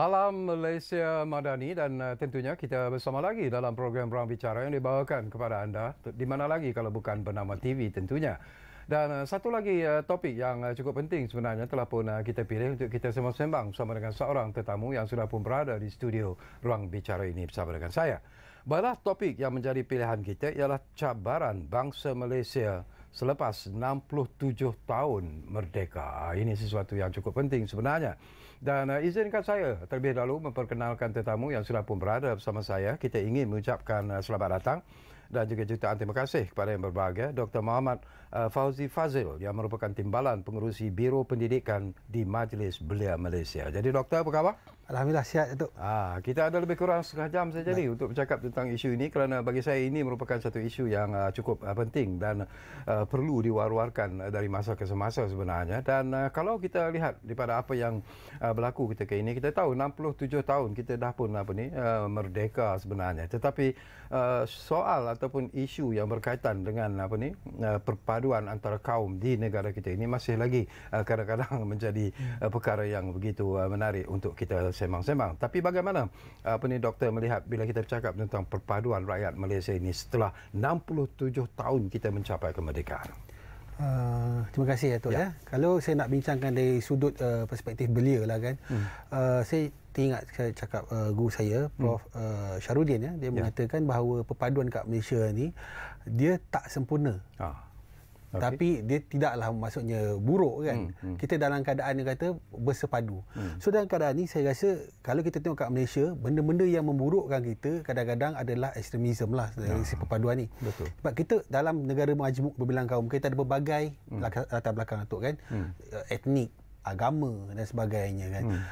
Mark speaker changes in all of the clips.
Speaker 1: Salam Malaysia Madani dan eh, tentunya kita bersama lagi dalam program Ruang Bicara yang dibawakan kepada anda di mana lagi kalau bukan bernama TV tentunya. Dan eh, satu lagi eh, topik yang cukup penting sebenarnya telah pun kita pilih untuk kita semua sembang bersama dengan seorang tetamu yang sudah pun berada di studio Ruang Bicara ini bersama dengan saya. Baiklah topik yang menjadi pilihan kita ialah cabaran bangsa Malaysia Malaysia selepas 67 tahun merdeka. Ini sesuatu yang cukup penting sebenarnya. Dan uh, izinkan saya terlebih dahulu memperkenalkan tetamu yang sudah pun berada bersama saya. Kita ingin mengucapkan uh, selamat datang dan juga jutaan terima kasih kepada yang berbahagia Dr. Muhammad uh, Fauzi Fazil yang merupakan timbalan pengurusi Biro Pendidikan di Majlis Belia Malaysia. Jadi doktor apa khabar?
Speaker 2: Alhamdulillah sihat
Speaker 1: Datuk. Ah, ha, kita ada lebih kurang setengah jam saja nah. ni untuk bercakap tentang isu ini kerana bagi saya ini merupakan satu isu yang uh, cukup uh, penting dan uh, perlu diwar-warkan uh, dari masa ke semasa sebenarnya dan uh, kalau kita lihat daripada apa yang uh, berlaku kita ke ini kita tahu 67 tahun kita dah pun apa ni uh, merdeka sebenarnya tetapi uh, soal ataupun isu yang berkaitan dengan apa ni uh, perpaduan antara kaum di negara kita ini masih lagi uh, kadang-kadang menjadi uh, perkara yang begitu uh, menarik untuk kita sembang-sembang. Tapi bagaimana apa ni doktor melihat bila kita bercakap tentang perpaduan rakyat Malaysia ini setelah 67 tahun kita mencapai kemerdekaan?
Speaker 2: Uh, terima kasih Datuk. Ya. Ya. Kalau saya nak bincangkan dari sudut uh, perspektif belia lah kan, hmm. uh, saya teringat saya cakap uh, guru saya, hmm. Prof. Hmm. Uh, Syarudin, ya, dia ya. mengatakan bahawa perpaduan kat Malaysia ni dia tak sempurna. Ah okay. tapi dia tidaklah maksudnya buruk kan hmm. Hmm. kita dalam keadaan yang kata bersepadu hmm. so dalam keadaan ini saya rasa kalau kita tengok kat Malaysia benda-benda yang memburukkan kita kadang-kadang adalah ekstremisme lah dari eh, ah, ya. si perpaduan ini. betul sebab kita dalam negara majmuk berbilang kaum kita ada berbagai hmm. latar belakang atuk kan hmm. Eh, etnik agama dan sebagainya kan hmm.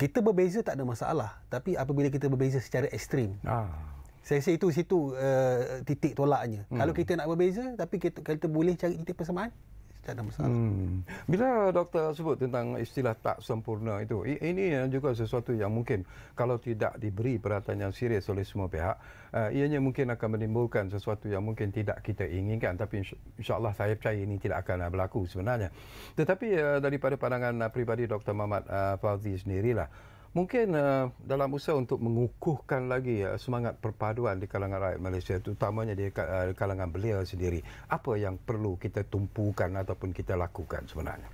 Speaker 2: kita berbeza tak ada masalah tapi apabila kita berbeza secara ekstrim ah. Saya rasa itu situ uh, titik tolaknya. Hmm. Kalau kita nak berbeza tapi kita, kita boleh cari titik persamaan
Speaker 3: tak ada masalah. Hmm.
Speaker 1: Bila doktor sebut tentang istilah tak sempurna itu, ini juga sesuatu yang mungkin kalau tidak diberi perhatian yang serius oleh semua pihak, uh, ianya mungkin akan menimbulkan sesuatu yang mungkin tidak kita inginkan. Tapi insyaAllah saya percaya ini tidak akan berlaku sebenarnya. Tetapi uh, daripada pandangan uh, pribadi Dr. Mamat uh, Fauzi sendirilah, uh, Mungkin uh, dalam usaha untuk mengukuhkan lagi uh, semangat perpaduan di kalangan rakyat Malaysia, terutamanya di uh, kalangan belia sendiri, apa yang perlu kita tumpukan ataupun kita lakukan sebenarnya?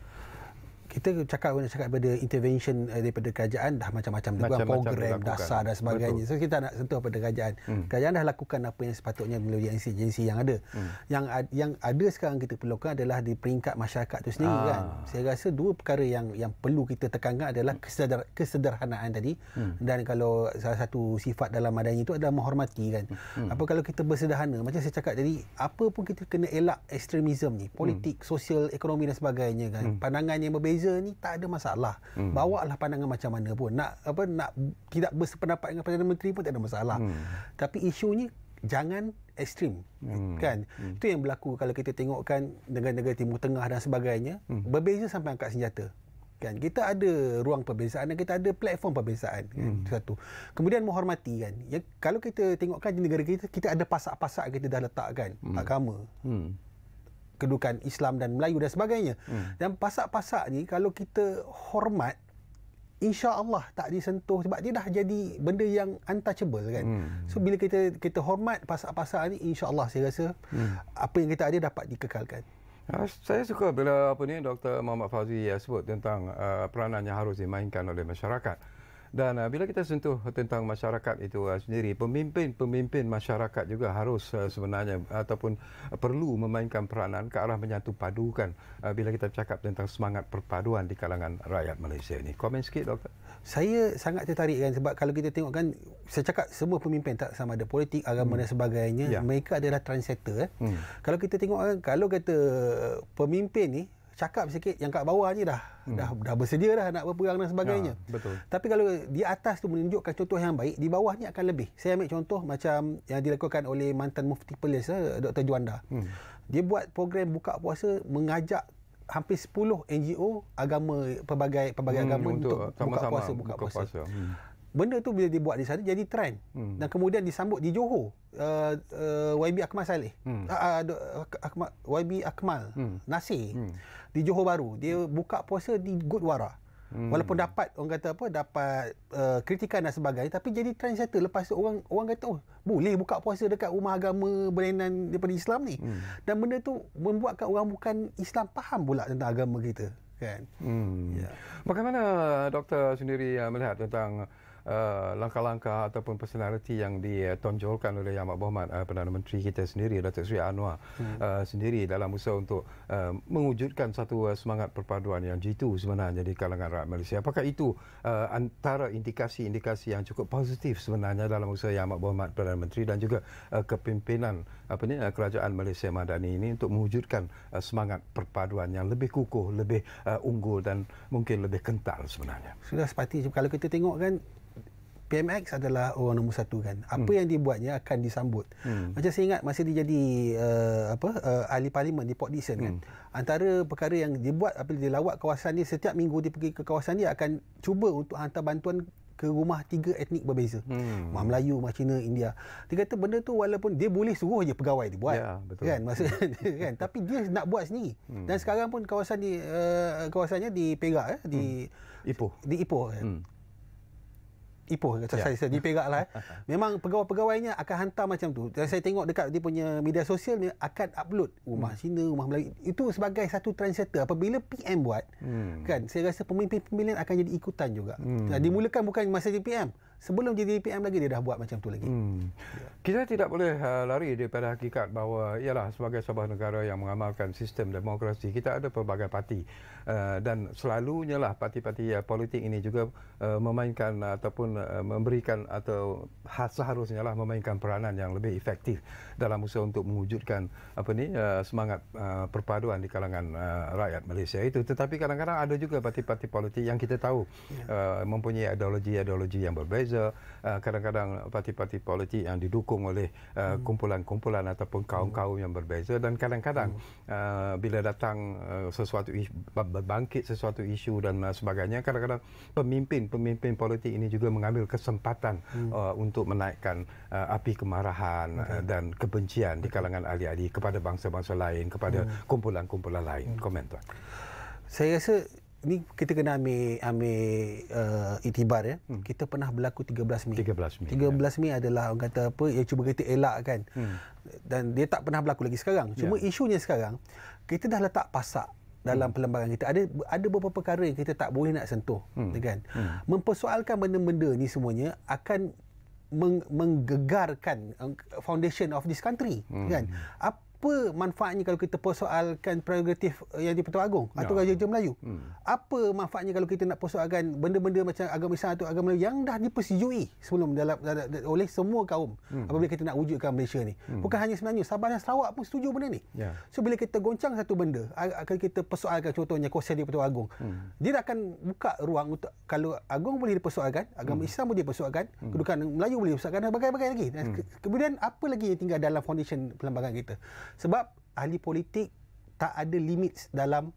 Speaker 2: kita cakap kena cakap pada intervention eh, daripada kerajaan dah macam-macam macam -macam program dasar dan sebagainya. Betul. So kita nak sentuh pada kerajaan. Hmm. Kerajaan dah lakukan apa yang sepatutnya melalui agensi-agensi yang ada. Hmm. Yang yang ada sekarang kita perlukan adalah di peringkat masyarakat tu sendiri ah. kan. Saya rasa dua perkara yang yang perlu kita tekankan adalah kesedar, kesederhanaan tadi hmm. dan kalau salah satu sifat dalam madani itu adalah menghormati kan. Hmm. Apa kalau kita bersederhana macam saya cakap tadi apa pun kita kena elak ekstremisme ni, politik, hmm. sosial, ekonomi dan sebagainya kan. Hmm. Pandangan yang berbeza beza ni tak ada masalah. Hmm. lah pandangan macam mana pun. Nak apa nak tidak bersependapat dengan Perdana Menteri pun tak ada masalah. Hmm. Tapi isunya jangan ekstrim
Speaker 3: hmm. kan hmm. itu
Speaker 2: yang berlaku kalau kita tengokkan negara-negara timur tengah dan sebagainya hmm. berbeza sampai angkat senjata kan kita ada ruang perbezaan dan kita ada platform perbezaan kan? hmm. satu kemudian menghormati kan ya, kalau kita tengokkan di negara kita kita ada pasak-pasak kita dah letakkan hmm. agama hmm kedudukan Islam dan Melayu dan sebagainya. Hmm. Dan pasak-pasak ni kalau kita hormat insya-Allah tak disentuh sebab dia dah jadi benda yang untouchable kan. Hmm. So bila kita kita hormat pasak-pasak ni insya-Allah saya rasa hmm. apa yang kita ada dapat dikekalkan.
Speaker 1: Ya, saya suka bila apa ni Dr. Muhammad Fauzi ya, sebut tentang uh, peranan yang harus dimainkan oleh masyarakat. Dan uh, bila kita sentuh tentang masyarakat itu uh, sendiri, pemimpin-pemimpin masyarakat juga harus uh, sebenarnya ataupun uh, perlu memainkan peranan ke arah menyatu padukan uh, bila kita cakap tentang
Speaker 2: semangat perpaduan di kalangan rakyat Malaysia ini. Komen sikit, Doktor. Saya sangat tertarik kan sebab kalau kita tengok kan, saya cakap semua pemimpin tak sama ada politik, agama hmm. dan sebagainya, yeah. mereka adalah transsetter. Eh. Hmm. Kalau kita tengok kan, kalau kata pemimpin ni, cakap sikit yang kat bawah ni dah hmm. dah dah bersedia dah nak berperang dan sebagainya. Ya, betul. Tapi kalau di atas tu menunjukkan contoh yang baik, di bawah ni akan lebih. Saya ambil contoh macam yang dilakukan oleh mantan mufti Perlis eh, Dr. Juanda. Hmm. Dia buat program buka puasa mengajak hampir 10 NGO agama pelbagai pelbagai hmm, agama untuk, untuk buka puasa buka, buka puasa. puasa. Hmm benda tu bila dibuat di sana jadi trend hmm. dan kemudian disambut di Johor uh, uh, YB Akmal Saleh hmm. uh, uh, Akmal, YB Akmal hmm. Nasir hmm. di Johor Baru dia buka puasa di Good hmm. walaupun dapat orang kata apa dapat uh, kritikan dan sebagainya tapi jadi trend setter lepas tu orang orang kata oh, boleh buka puasa dekat rumah agama berlainan daripada Islam ni hmm. dan benda tu membuatkan orang bukan Islam faham pula tentang agama kita kan
Speaker 1: hmm. yeah. bagaimana doktor sendiri uh, melihat tentang Eh, langkah-langkah ataupun personaliti yang ditonjolkan oleh Yang Amat Berhormat uh, Perdana Menteri kita sendiri Datuk Seri Anwar hmm. uh, sendiri dalam usaha untuk uh, mewujudkan satu uh, semangat perpaduan yang jitu sebenarnya di kalangan rakyat Malaysia. Apakah itu uh, antara indikasi-indikasi yang cukup positif sebenarnya dalam usaha Yang Amat Berhormat Perdana Menteri dan juga uh, kepimpinan apa ni uh, kerajaan Malaysia Madani ini untuk mewujudkan uh, semangat perpaduan yang lebih kukuh, lebih uh, unggul dan mungkin lebih kental sebenarnya.
Speaker 2: Sudah seperti kalau kita tengok kan PMX adalah orang nombor satu kan. Apa hmm. yang dibuatnya akan disambut. Hmm. Macam saya ingat masa dia jadi uh, apa uh, ahli parlimen di Port Dickson kan. Hmm. Antara perkara yang dia buat apabila dia lawat kawasan dia setiap minggu dia pergi ke kawasan dia akan cuba untuk hantar bantuan ke rumah tiga etnik berbeza. Hmm. Mak Melayu, Mak Cina, India. Dia kata benda tu walaupun dia boleh suruh je pegawai dia buat. Ya, Kan? Masa, kan? Tapi dia nak buat sendiri. Hmm. Dan sekarang pun kawasan di uh, kawasannya di Perak. Eh? Di hmm. Ipoh. Di Ipoh. Kan? Hmm. Ipoh ke yeah. saya sendiri ya. perak lah eh. memang pegawai-pegawainya akan hantar macam tu dan saya tengok dekat dia punya media sosial dia akan upload rumah hmm. Cina rumah Melayu itu sebagai satu trendsetter apabila PM buat hmm. kan saya rasa pemimpin-pemimpin akan jadi ikutan juga hmm. Nah dimulakan bukan masa di PM sebelum jadi PM lagi dia dah buat macam tu lagi. Hmm. Ya.
Speaker 1: Kita tidak boleh uh, lari daripada hakikat bahawa ialah sebagai sebuah negara yang mengamalkan sistem demokrasi kita ada pelbagai parti uh, dan selalunya lah parti-parti uh, politik ini juga uh, memainkan uh, ataupun uh, memberikan atau ha- seharusnya lah memainkan peranan yang lebih efektif dalam usaha untuk mewujudkan apa ni uh, semangat uh, perpaduan di kalangan uh, rakyat Malaysia itu tetapi kadang-kadang ada juga parti-parti politik yang kita tahu uh, mempunyai ideologi-ideologi yang berbeza beza uh, kadang-kadang parti-parti politik yang didukung oleh uh, hmm. kumpulan-kumpulan ataupun hmm. kaum-kaum hmm. yang berbeza dan kadang-kadang hmm. uh, bila datang uh, sesuatu isu, bangkit sesuatu isu dan uh, sebagainya kadang-kadang pemimpin-pemimpin politik ini juga mengambil kesempatan hmm. uh, untuk menaikkan uh, api kemarahan okay. uh, dan kebencian di kalangan ahli-ahli kepada bangsa-bangsa lain kepada hmm. kumpulan-kumpulan lain hmm. komen tuan
Speaker 2: saya rasa ni kita kena ambil ambil uh, itibar ya. Hmm. Kita pernah berlaku 13 Mei. 13 Mei. 13 ya. Mei adalah orang kata apa ya cuba kita elak kan. Hmm. Dan dia tak pernah berlaku lagi sekarang. Ya. Cuma ya. isunya sekarang kita dah letak pasak dalam hmm. perlembagaan kita ada ada beberapa perkara yang kita tak boleh nak sentuh hmm. Ya kan. Hmm. Mempersoalkan benda-benda ni semuanya akan meng- menggegarkan um, foundation of this country hmm. Ya kan apa manfaatnya kalau kita persoalkan prerogatif eh, yang di-Pertuan Agong atau ya. Raja-Raja Melayu? Hmm. Apa manfaatnya kalau kita nak persoalkan benda-benda macam agama Islam atau agama Melayu yang dah dipersetujui sebelum dalam, dalam, dalam oleh semua kaum hmm. apabila kita nak wujudkan Malaysia ni? Hmm. Bukan hanya sebenarnya Sabah dan Sarawak pun setuju benda ni. Ya. So bila kita goncang satu benda, akan kita persoalkan contohnya kuasa di-Pertuan Agung Hmm. Dia akan buka ruang untuk kalau agung boleh dipersoalkan, agama hmm. Islam boleh dipersoalkan, hmm. kedudukan Melayu boleh dipersoalkan dan bagai-bagai lagi. hmm. kemudian apa lagi yang tinggal dalam foundation perlembagaan kita? sebab ahli politik tak ada limit dalam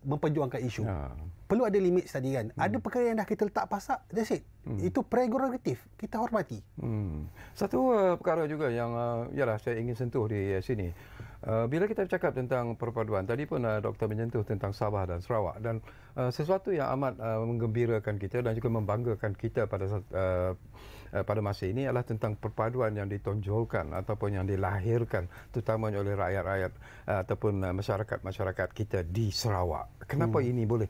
Speaker 2: memperjuangkan isu ya. perlu ada limit tadi kan hmm. ada perkara yang dah kita letak pasak that's it hmm. itu prerogatif kita hormati
Speaker 1: hmm. satu uh, perkara juga yang uh, yalah saya ingin sentuh di uh, sini Eh, bila kita bercakap tentang perpaduan, tadi pun eh, doktor menyentuh tentang Sabah dan Sarawak dan eh, sesuatu yang amat menggembirakan kita dan juga membanggakan kita pada pada masa ini adalah tentang perpaduan yang ditonjolkan ataupun yang dilahirkan terutamanya oleh rakyat-rakyat ataupun masyarakat-masyarakat kita di Sarawak. Kenapa hmm. ini boleh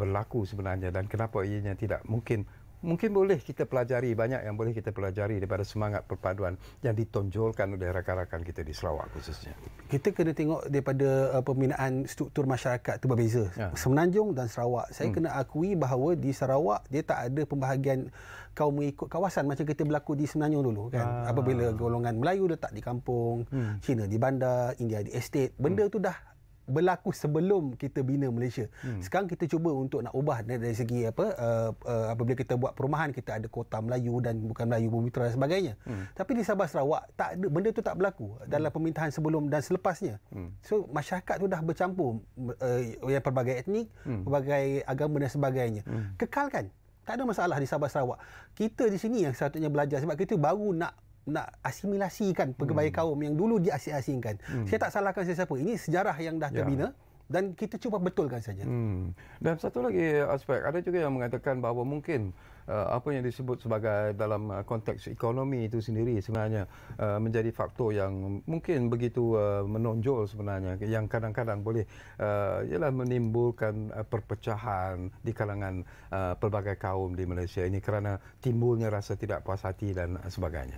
Speaker 1: berlaku sebenarnya dan kenapa ianya tidak mungkin mungkin boleh kita pelajari banyak yang boleh kita pelajari daripada semangat perpaduan yang ditonjolkan oleh rakan-rakan kita di Sarawak khususnya.
Speaker 2: Kita kena tengok daripada uh, pembinaan struktur masyarakat itu berbeza. Ya. Semenanjung dan Sarawak. Saya hmm. kena akui bahawa di Sarawak dia tak ada pembahagian kaum mengikut kawasan macam kita berlaku di Semenanjung dulu kan. Ah. Apabila golongan Melayu letak di kampung, hmm. Cina di bandar, India di estate, benda hmm. tu dah berlaku sebelum kita bina Malaysia. Hmm. Sekarang kita cuba untuk nak ubah dari segi apa uh, uh, apabila kita buat perumahan kita ada kota Melayu dan bukan Melayu Bumiputera dan sebagainya. Hmm. Tapi di Sabah Sarawak tak ada, benda tu tak berlaku dalam hmm. pemerintahan sebelum dan selepasnya. Hmm. So masyarakat tu dah bercampur uh, yang pelbagai etnik, hmm. pelbagai agama dan sebagainya. Hmm. Kekalkan tak ada masalah di Sabah Sarawak. Kita di sini yang satunya belajar sebab kita baru nak nak asimilasikan pegawai hmm. kaum yang dulu diasing-asingkan. Hmm. Saya tak salahkan sesiapa. Ini sejarah yang dah ya. terbina ya. dan kita cuba betulkan saja.
Speaker 3: Hmm.
Speaker 1: Dan satu lagi eh, aspek, ada juga yang mengatakan bahawa mungkin eh, apa yang disebut sebagai dalam eh, konteks ekonomi itu sendiri sebenarnya menjadi faktor yang mungkin begitu menonjol sebenarnya yang kadang-kadang boleh ialah menimbulkan perpecahan di kalangan uh, pelbagai kaum di Malaysia ini kerana timbulnya
Speaker 2: rasa tidak puas hati dan sebagainya.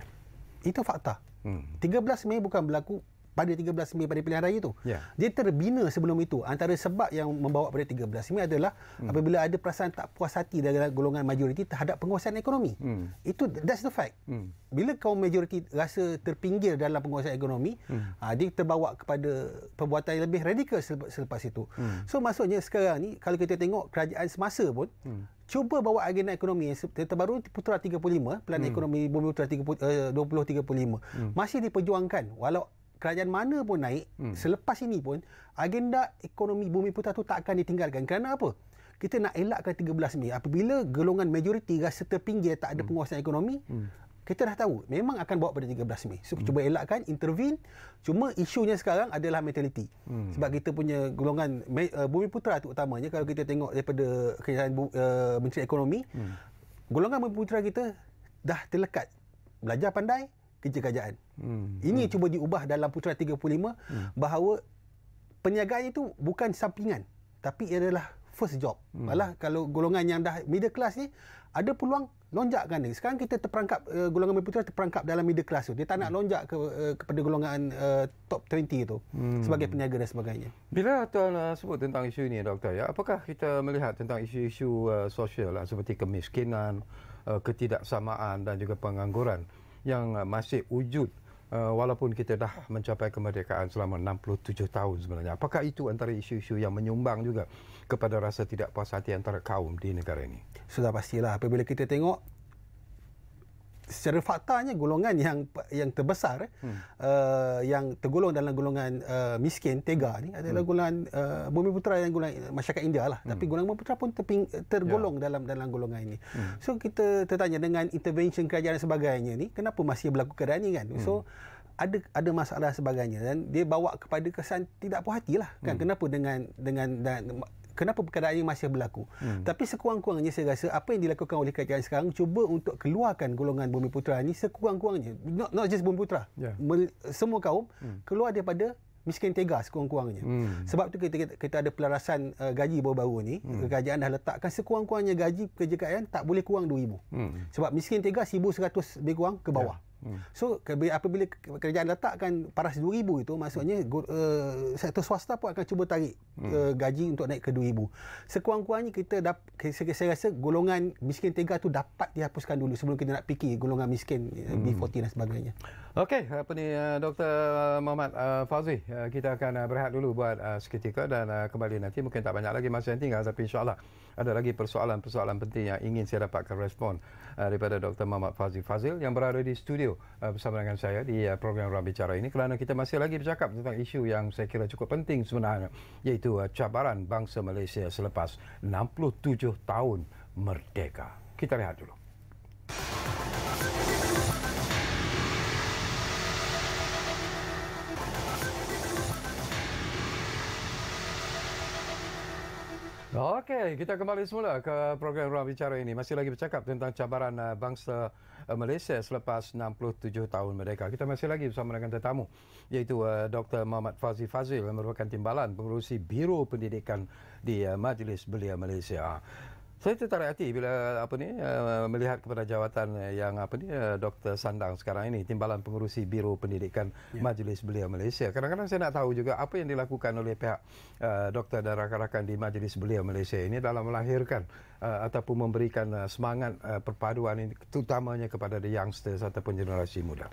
Speaker 2: Itu fakta. Hmm. 13 Mei bukan berlaku pada 13 Mei pada pilihan raya itu. Yeah. Dia terbina sebelum itu. Antara sebab yang membawa pada 13 Mei adalah hmm. apabila ada perasaan tak puas hati dari golongan majoriti terhadap penguasaan ekonomi. Hmm. Itu that's the fact. Hmm. Bila kaum majoriti rasa terpinggir dalam penguasaan ekonomi, hmm. Ah, dia terbawa kepada perbuatan yang lebih radikal selepas, selepas itu. Hmm. So maksudnya sekarang ni kalau kita tengok kerajaan semasa pun hmm cuba bawa agenda ekonomi terbaru Putra 35 pelan hmm. ekonomi Bumi Putra 30, uh, 2035 hmm. masih diperjuangkan walau kerajaan mana pun naik hmm. selepas ini pun agenda ekonomi Bumi Putra itu tak akan ditinggalkan kerana apa kita nak elakkan 13 Mei apabila golongan majoriti rasa terpinggir tak ada hmm. penguasaan ekonomi hmm kita dah tahu memang akan bawa pada 13 Mei. So hmm. cuba elakkan intervene. Cuma isunya sekarang adalah mentality. Hmm. Sebab kita punya golongan uh, bumi putra tu utamanya kalau kita tengok daripada kenyataan uh, eh, Menteri Ekonomi hmm. golongan bumi putra kita dah terlekat belajar pandai kerja kerajaan. Hmm. Ini hmm. cuba diubah dalam putra 35 hmm. bahawa perniagaan itu bukan sampingan tapi ia adalah first job. Hmm. Malah kalau golongan yang dah middle class ni ada peluang lonjak kan Sekarang kita terperangkap uh, golongan Melayu Putera lah terperangkap dalam middle class tu. Dia tak nak hmm. lonjak ke, uh, kepada golongan uh, top 20 tu hmm. sebagai peniaga dan sebagainya.
Speaker 1: Bila tuan uh, sebut tentang isu ini doktor ya, apakah kita melihat tentang isu-isu uh, sosial uh, seperti kemiskinan, uh, ketidaksamaan dan juga pengangguran yang uh, masih wujud uh, uh, walaupun kita dah mencapai kemerdekaan selama 67 tahun sebenarnya apakah itu antara isu-isu yang menyumbang juga kepada rasa tidak puas hati antara kaum di negara ini
Speaker 2: sudah pastilah apabila kita tengok secara faktanya golongan yang yang terbesar eh, hmm. uh, yang tergolong dalam golongan uh, miskin tega ni adalah hmm. golongan uh, bumi putera dan golongan masyarakat India lah hmm. tapi golongan bumi putera pun terping, tergolong yeah. dalam dalam golongan ini hmm. so kita tertanya dengan intervention kerajaan dan sebagainya ni kenapa masih berlaku kerani kan hmm. so ada ada masalah sebagainya dan dia bawa kepada kesan tidak puas hatilah kan hmm. kenapa dengan dengan dan kenapa perkara ini masih berlaku hmm. tapi sekurang-kurangnya saya rasa apa yang dilakukan oleh kerajaan sekarang cuba untuk keluarkan golongan bumi putra ini sekurang-kurangnya not, not just bumi putra yeah. Ya. semua kaum hmm. keluar daripada miskin tegas sekurang-kurangnya hmm. sebab tu kita, kita ada pelarasan uh, gaji baru-baru ni hmm. kerajaan dah letakkan sekurang-kurangnya gaji pekerja kerajaan tak boleh kurang RM2,000 hmm. sebab miskin tegas, RM1,100 lebih kurang ke bawah yeah. Hmm. So apabila kerajaan letakkan paras 2000 itu maksudnya uh, sektor swasta pun akan cuba tarik hmm. uh, gaji untuk naik ke 2000. Sekurang-kurangnya kita dapat saya, saya rasa golongan miskin tegar tu dapat dihapuskan dulu sebelum kita nak fikir golongan miskin uh, eh, B40 dan sebagainya.
Speaker 1: Okey, apa ni eh, Dr. Eh, Muhammad eh, Fauzi, kita akan berehat dulu buat seketika dan kembali nanti mungkin tak banyak lagi masa yang tinggal tapi insyaAllah ada lagi persoalan-persoalan penting yang ingin saya dapatkan respon daripada Dr. Muhammad Fauzi Fazil yang berada di studio bersama dengan saya di program Ruang Bicara ini kerana kita masih lagi bercakap tentang isu yang saya kira cukup penting sebenarnya iaitu cabaran bangsa Malaysia selepas 67 tahun merdeka. Kita lihat dulu. Okey, kita kembali semula ke program Ruang Bicara ini. Masih lagi bercakap tentang cabaran eh, bangsa eh, Malaysia selepas 67 tahun merdeka. Kita masih lagi bersama dengan tetamu iaitu eh, Dr. Muhammad Fazil Fazil yang merupakan timbalan pengurusi Biro Pendidikan di Majlis Belia Malaysia saya tertarik hati bila apa ni eh, melihat kepada jawatan yang apa ni uh, eh, Dr Sandang sekarang ini timbalan pengurusi Biro Pendidikan yeah. Majlis Belia Malaysia. Kadang-kadang saya nak tahu juga apa yang dilakukan oleh pihak uh, doktor dan rakan-rakan di Majlis Belia Malaysia ini dalam melahirkan uh, ataupun memberikan uh, semangat uh, perpaduan ini terutamanya kepada the youngsters ataupun generasi muda.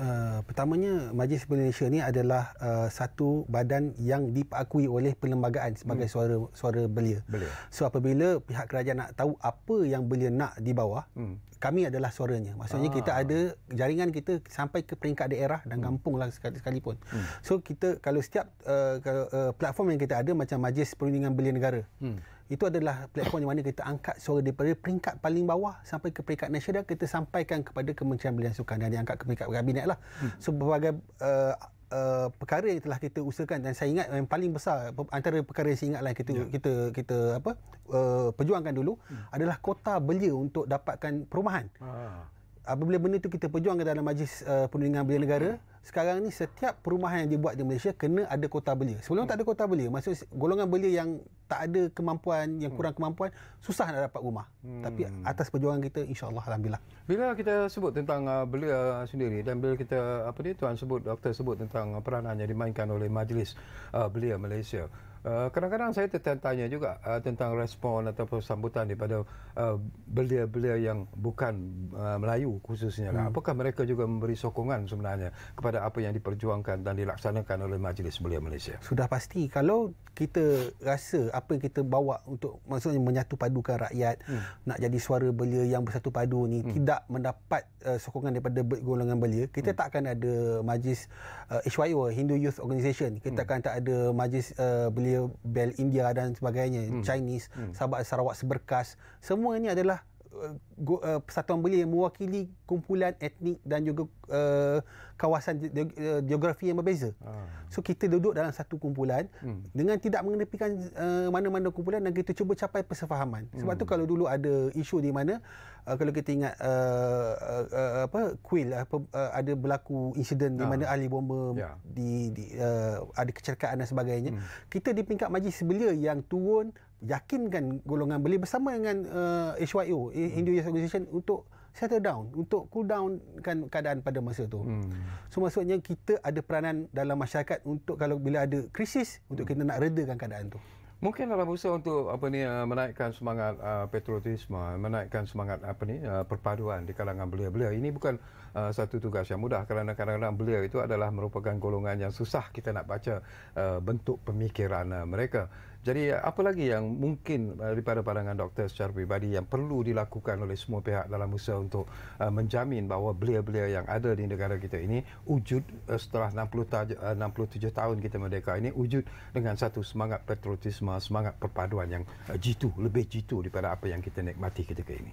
Speaker 2: Uh, pertamanya Majlis Pilihan Malaysia ni adalah uh, satu badan yang diakui oleh perlembagaan sebagai hmm. suara suara belia. belia. So apabila pihak kerajaan nak tahu apa yang belia nak di bawah, hmm. kami adalah suaranya. Maksudnya ah. kita ada jaringan kita sampai ke peringkat daerah dan hmm. kampung lah sekalipun. Hmm. So kita kalau setiap uh, kalau, uh, platform yang kita ada macam Majlis Perlindungan Belia Negara. Hmm. Itu adalah platform yang mana kita angkat suara daripada peringkat paling bawah sampai ke peringkat nasional kita sampaikan kepada Kementerian Belia Sukan dan diangkat ke peringkat kabinet lah. Hmm. So, berbagai uh, Uh, perkara yang telah kita usahakan dan saya ingat yang paling besar antara perkara yang saya ingatlah kita, yeah. kita kita apa uh, perjuangkan dulu hmm. adalah kota belia untuk dapatkan perumahan. Ah apabila benda itu kita perjuangkan dalam majlis uh, perundingan belia negara sekarang ni setiap perumahan yang dibuat di Malaysia kena ada kota belia sebelum hmm. tak ada kota belia maksud golongan belia yang tak ada kemampuan yang kurang kemampuan susah nak dapat rumah hmm. tapi atas perjuangan kita insyaallah alhamdulillah bila
Speaker 1: kita sebut tentang uh, belia eh, sendiri dan bila kita apa ni tuan sebut doktor sebut tentang peranan yang dimainkan oleh majlis uh, belia Malaysia Eh, kadang-kadang saya tertanya juga uh, tentang respon ataupun sambutan daripada eh, belia-belia uh, yang bukan uh, Melayu khususnya. Lah. Hmm. Apakah mereka juga memberi sokongan sebenarnya kepada apa yang diperjuangkan dan dilaksanakan oleh Majlis Belia Malaysia?
Speaker 2: Sudah pasti kalau kita rasa apa yang kita bawa untuk maksudnya menyatu padukan rakyat hmm. nak jadi suara belia yang bersatu padu ni hmm. tidak mendapat uh, sokongan daripada golongan belia kita hmm. tak akan ada majlis uh, HYO Hindu Youth Organisation. kita hmm. akan tak ada majlis uh, belia dia Bell India dan sebagainya hmm. Chinese hmm. Sabah Sarawak seberkas semua ini adalah Uh, go, uh, persatuan beli yang mewakili kumpulan etnik dan juga uh, kawasan uh, geografi yang berbeza. Ah. So kita duduk dalam satu kumpulan hmm. dengan tidak mengenepikan uh, mana-mana kumpulan dan kita cuba capai persefahaman. Sebab hmm. tu kalau dulu ada isu di mana uh, kalau kita ingat uh, uh, uh, apa kuil, apa uh, ada berlaku insiden di ah. mana ahli bomba yeah. di, di uh, ada kecelakaan dan sebagainya. Hmm. Kita di peringkat majlis belia yang turun yakinkan golongan beli bersama dengan uh, eh, HYO eh, hmm. Indo Youth Organization untuk settle down untuk cool down kan keadaan pada masa itu. Hmm. So maksudnya kita ada peranan dalam masyarakat untuk kalau bila ada krisis untuk hmm. kita nak redakan keadaan tu.
Speaker 1: Mungkin dalam usaha untuk apa ni eh, menaikkan semangat uh, patriotisme, menaikkan semangat apa ni uh, perpaduan di kalangan belia-belia. Ini bukan uh, satu tugas yang mudah kerana kadang-kadang belia itu adalah merupakan golongan yang susah kita nak baca uh, bentuk pemikiran uh, mereka. Jadi apa lagi yang mungkin eh, daripada pandangan doktor secara pribadi yang perlu dilakukan oleh semua pihak dalam usaha untuk eh, menjamin bahawa belia-belia yang ada di negara kita ini wujud eh, setelah 60 67 tahun kita merdeka ini wujud dengan satu semangat patriotisme, semangat perpaduan yang jitu, lebih jitu daripada apa yang kita nikmati ketika ini.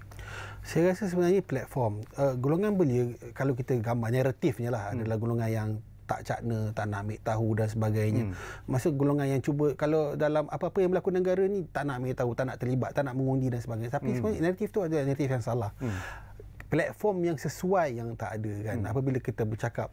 Speaker 2: Saya rasa sebenarnya platform golongan belia kalau kita gambar naratifnya lah hmm. adalah golongan yang tak cakna, tak nak ambil tahu dan sebagainya. Hmm. Masa golongan yang cuba kalau dalam apa-apa yang berlaku negara ni tak nak ambil tahu, tak nak terlibat, tak nak mengundi dan sebagainya. Tapi hmm. sebenarnya naratif tu adalah naratif yang salah. Hmm. Platform yang sesuai yang tak ada kan. Hmm. Apabila kita bercakap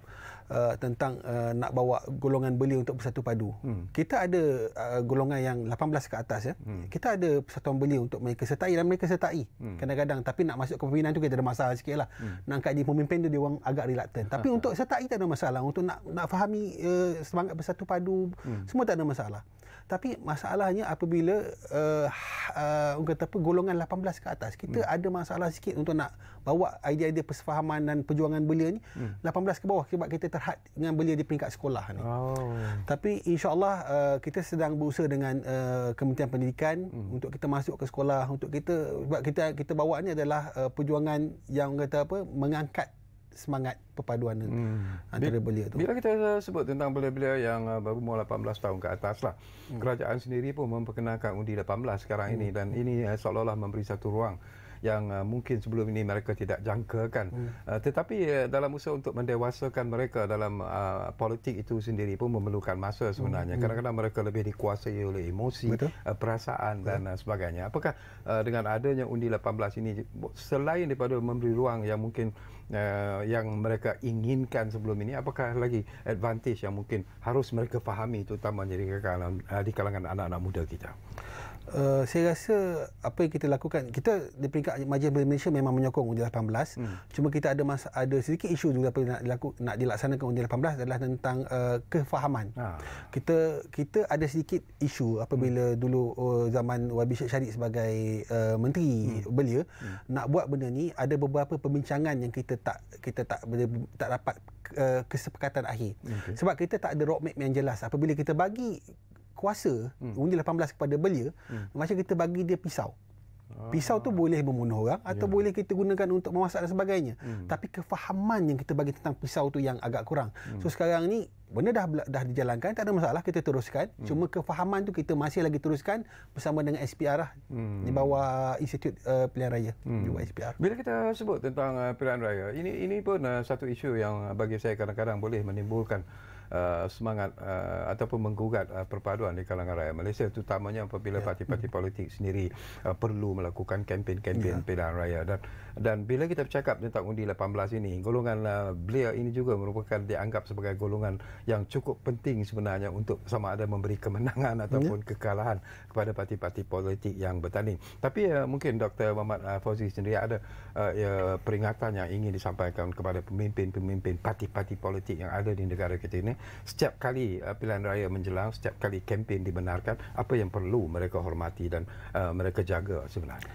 Speaker 2: uh, tentang uh, nak bawa golongan beli untuk bersatu padu. Hmm. Kita ada uh, golongan yang 18 ke atas ya. Hmm. Kita ada persatuan beli untuk mereka sertai dan mereka sertai. Hmm. Kadang-kadang tapi nak masuk ke pembinaan tu kita ada masalah sikit lah. Hmm. Nak angkat di pemimpin tu dia orang agak reluctant. Tapi hmm. untuk sertai tak ada masalah. Untuk nak nak fahami uh, semangat bersatu padu hmm. semua tak ada masalah tapi masalahnya apabila uh, uh, apa golongan 18 ke atas kita hmm. ada masalah sikit untuk nak bawa idea-idea persefahaman dan perjuangan belia ni hmm. 18 ke bawah sebab kita terhad dengan belia di peringkat sekolah ni. Oh. Tapi insya-Allah uh, kita sedang berusaha dengan uh, Kementerian Pendidikan hmm. untuk kita masuk ke sekolah untuk kita sebab kita kita bawa ni adalah uh, perjuangan yang kata apa mengangkat semangat perpaduan hmm. Ha, antara belia tu.
Speaker 1: Bila kita sebut tentang belia-belia yang uh, baru umur 18 tahun ke atas lah, hmm. kerajaan sendiri pun memperkenalkan undi 18 sekarang hmm. ini dan ini uh, seolah-olah memberi satu ruang yang uh, mungkin sebelum ini mereka tidak jangka kan hmm. uh, tetapi uh, dalam usaha untuk mendewasakan mereka dalam uh, politik itu sendiri pun memerlukan masa sebenarnya hmm. kadang-kadang mereka lebih dikuasai oleh emosi uh, perasaan Betul. dan uh, sebagainya apakah uh, dengan adanya undi 18 ini selain daripada memberi ruang yang mungkin uh, yang mereka inginkan sebelum ini apakah lagi advantage yang mungkin harus mereka fahami terutama di kalangan, uh, di kalangan anak-anak muda kita
Speaker 2: Uh, saya rasa apa yang kita lakukan kita di peringkat Majlis Beli Malaysia memang menyokong Undi 18 hmm. cuma kita ada masa, ada sedikit isu juga apa nak, dilaku, nak dilaksanakan Undi 18 adalah tentang uh, kefahaman ha. kita kita ada sedikit isu apabila hmm. dulu uh, zaman YB Syed Syarif sebagai uh, menteri hmm. belia hmm. nak buat benda ni ada beberapa pembincangan yang kita tak kita tak tak dapat kesepakatan akhir okay. sebab kita tak ada roadmap yang jelas apabila kita bagi kuasa hmm. undi 18 kepada belia hmm. macam kita bagi dia pisau ah. pisau tu boleh membunuh orang atau ya. boleh kita gunakan untuk memasak dan sebagainya mm. tapi kefahaman yang kita bagi tentang pisau tu yang agak kurang mm. so sekarang ni benda dah dah dijalankan tak ada masalah kita teruskan mm. cuma kefahaman tu kita masih lagi teruskan bersama dengan SPR lah mm. di bawah Institut uh, Pilihan Raya mm. di SPR bila
Speaker 1: kita sebut tentang uh, pilihan raya ini ini pun uh, satu isu yang bagi saya kadang-kadang boleh menimbulkan Uh, semangat uh, ataupun menggugat uh, perpaduan di kalangan rakyat Malaysia terutamanya apabila yeah. parti-parti mm. politik sendiri uh, perlu melakukan kempen-kempen yeah. pilihan raya dan dan bila kita bercakap tentang undi 18 ini golongan uh, beliau ini juga merupakan dianggap sebagai golongan yang cukup penting sebenarnya untuk sama ada memberi kemenangan ya. ataupun yeah. kekalahan kepada parti-parti politik yang bertanding tapi uh, mungkin Dr. Muhammad uh, Fauzi sendiri ada uh, uh, peringatan yang ingin disampaikan kepada pemimpin-pemimpin parti-parti politik yang ada di negara kita ini setiap kali uh, pilihan raya menjelang setiap kali kempen dibenarkan apa yang perlu mereka hormati dan uh, mereka jaga sebenarnya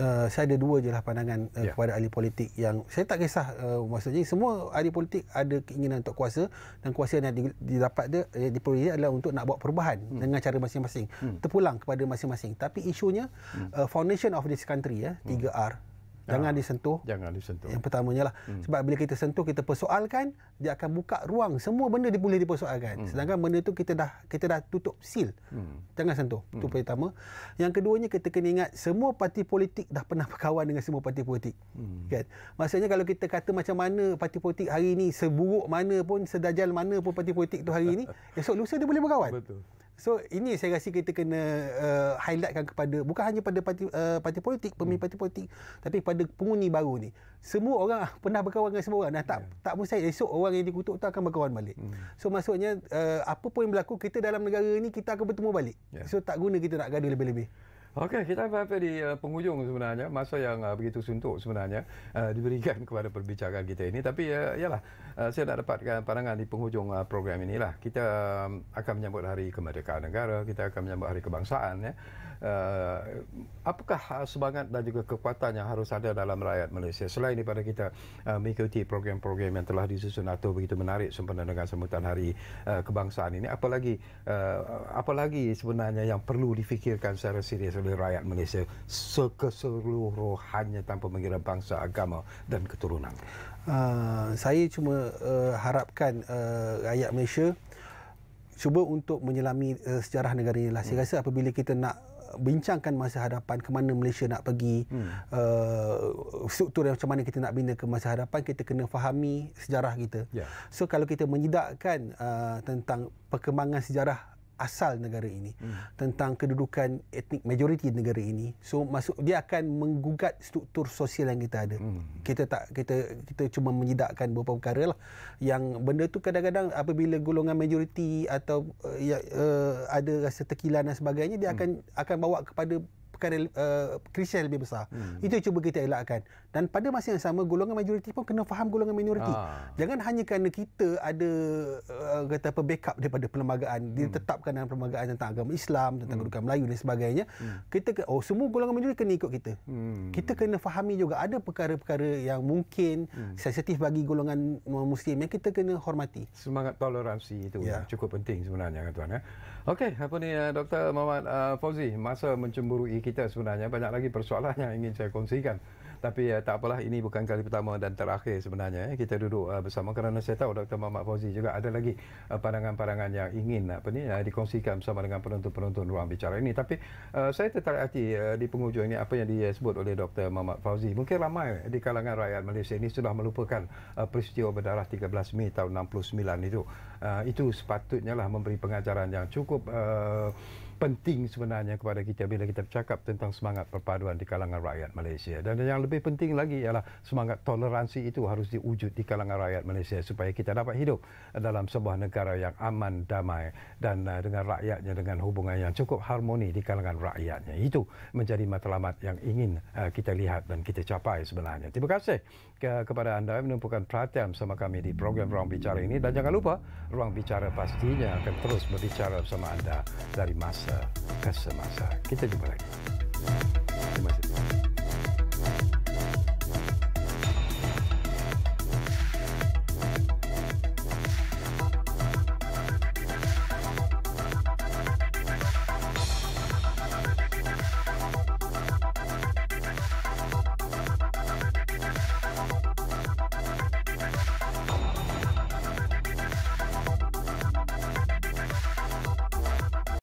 Speaker 2: uh, saya ada dua jelah pandangan uh, yeah. kepada ahli politik yang saya tak kisah uh, maksudnya semua ahli politik ada keinginan untuk kuasa dan kuasa yang didapat dia yang diperoleh adalah untuk nak buat perubahan hmm. dengan cara masing-masing hmm. terpulang kepada masing-masing tapi isunya hmm. uh, foundation of this country ya 3R hmm. Jangan ah. disentuh. Jangan disentuh. Yang pertamanya lah. Hmm. Sebab bila kita sentuh, kita persoalkan, dia akan buka ruang. Semua benda boleh dipersoalkan. Hmm. Sedangkan benda itu kita dah kita dah tutup seal. Hmm. Jangan sentuh. Hmm. Itu pertama. Yang keduanya, kita kena ingat, semua parti politik dah pernah berkawan dengan semua parti politik. Hmm. Kan? Maksudnya kalau kita kata macam mana parti politik hari ini, seburuk mana pun, sedajal mana pun parti politik tu hari ini, esok lusa dia boleh berkawan. Betul. So ini saya rasa kita kena uh, highlightkan kepada bukan hanya pada parti uh, parti politik, pemimpin hmm. parti politik tapi pada pengundi baru ni. Semua orang pernah berkawan dengan semua orang. Dah tak yeah. tak mustahil esok orang yang dikutuk tu akan berkawan balik. Hmm. So maksudnya uh, apa pun yang berlaku kita dalam negara ni kita akan bertemu balik. Yeah. So tak guna kita nak gaduh lebih-lebih. Okey,
Speaker 1: kita sampai di uh, penghujung sebenarnya. Masa yang uh, begitu suntuk sebenarnya uh, diberikan kepada perbincangan kita ini. Tapi, uh, yalah, uh, saya nak dapatkan pandangan di penghujung uh, program inilah. Kita um, akan menyambut hari kemerdekaan negara. Kita akan menyambut hari kebangsaan. Ya uh, apakah ha, semangat dan juga kekuatan yang harus ada dalam rakyat Malaysia selain daripada kita uh, mengikuti program-program yang telah disusun atau begitu menarik sempena dengan sambutan hari uh, kebangsaan ini apalagi uh, apalagi sebenarnya yang perlu difikirkan secara serius oleh rakyat Malaysia sekeseluruhannya tanpa mengira bangsa agama dan keturunan
Speaker 2: uh, saya cuma uh, harapkan uh, rakyat Malaysia cuba untuk menyelami uh, sejarah negara ini lah. Saya hmm. rasa apabila kita nak bincangkan masa hadapan ke mana Malaysia nak pergi hmm. uh, struktur yang macam mana kita nak bina ke masa hadapan kita kena fahami sejarah kita yeah. so kalau kita menyedarkan uh, tentang perkembangan sejarah asal negara ini hmm. tentang kedudukan etnik majoriti negara ini so masuk dia akan menggugat struktur sosial yang kita ada hmm. kita tak kita kita cuma menyedakkan beberapa perkara lah yang benda tu kadang-kadang apabila golongan majoriti atau uh, ya, uh, ada rasa tekilan dan sebagainya dia hmm. akan akan bawa kepada perkara uh, eh, krisis yang lebih besar hmm. itu cuba kita elakkan dan pada masa yang sama golongan majoriti pun kena faham golongan minoriti. Ah. Jangan hanya kerana kita ada uh, kata apa backup daripada perlembagaan hmm. ditetapkan dalam perlembagaan tentang agama Islam, tentang hmm. kedudukan Melayu dan sebagainya, hmm. kita ke, oh semua golongan majoriti kena ikut kita. Hmm. Kita kena fahami juga ada perkara-perkara yang mungkin hmm. sensitif bagi golongan muslim yang kita kena hormati.
Speaker 1: Semangat toleransi itu ya. cukup penting sebenarnya kan tuan ya. Okey, apa ni eh, Dr. Muhammad uh, Fauzi, masa mencemburui kita sebenarnya banyak lagi persoalan yang ingin saya kongsikan tapi uh, tak apalah ini bukan kali pertama dan terakhir sebenarnya eh, kita duduk uh, bersama kerana saya tahu Dr. Muhammad Fauzi juga ada lagi eh, pandangan-pandangan uh, yang ingin apa ni uh, dikongsikan bersama dengan penonton-penonton ruang bicara ini tapi uh, saya tertarik hati uh, di penghujung ini apa yang disebut oleh Dr. Muhammad Fauzi mungkin ramai di kalangan rakyat Malaysia ini sudah melupakan uh, peristiwa berdarah 13 Mei tahun 69 itu uh, itu sepatutnya lah memberi pengajaran yang cukup uh, penting sebenarnya kepada kita bila kita bercakap tentang semangat perpaduan di kalangan rakyat Malaysia dan yang lebih penting lagi ialah semangat toleransi itu harus diwujud di kalangan rakyat Malaysia supaya kita dapat hidup dalam sebuah negara yang aman damai dan uh, dengan rakyatnya dengan hubungan yang cukup harmoni di kalangan rakyatnya itu menjadi matlamat yang ingin uh, kita lihat dan kita capai sebenarnya terima kasih kepada anda yang menumpukan perhatian sama kami di program Ruang Bicara ini dan jangan lupa Ruang Bicara pastinya akan terus berbicara bersama anda dari masa masa, kasa masa. Kita jumpa lagi. Terima kasih.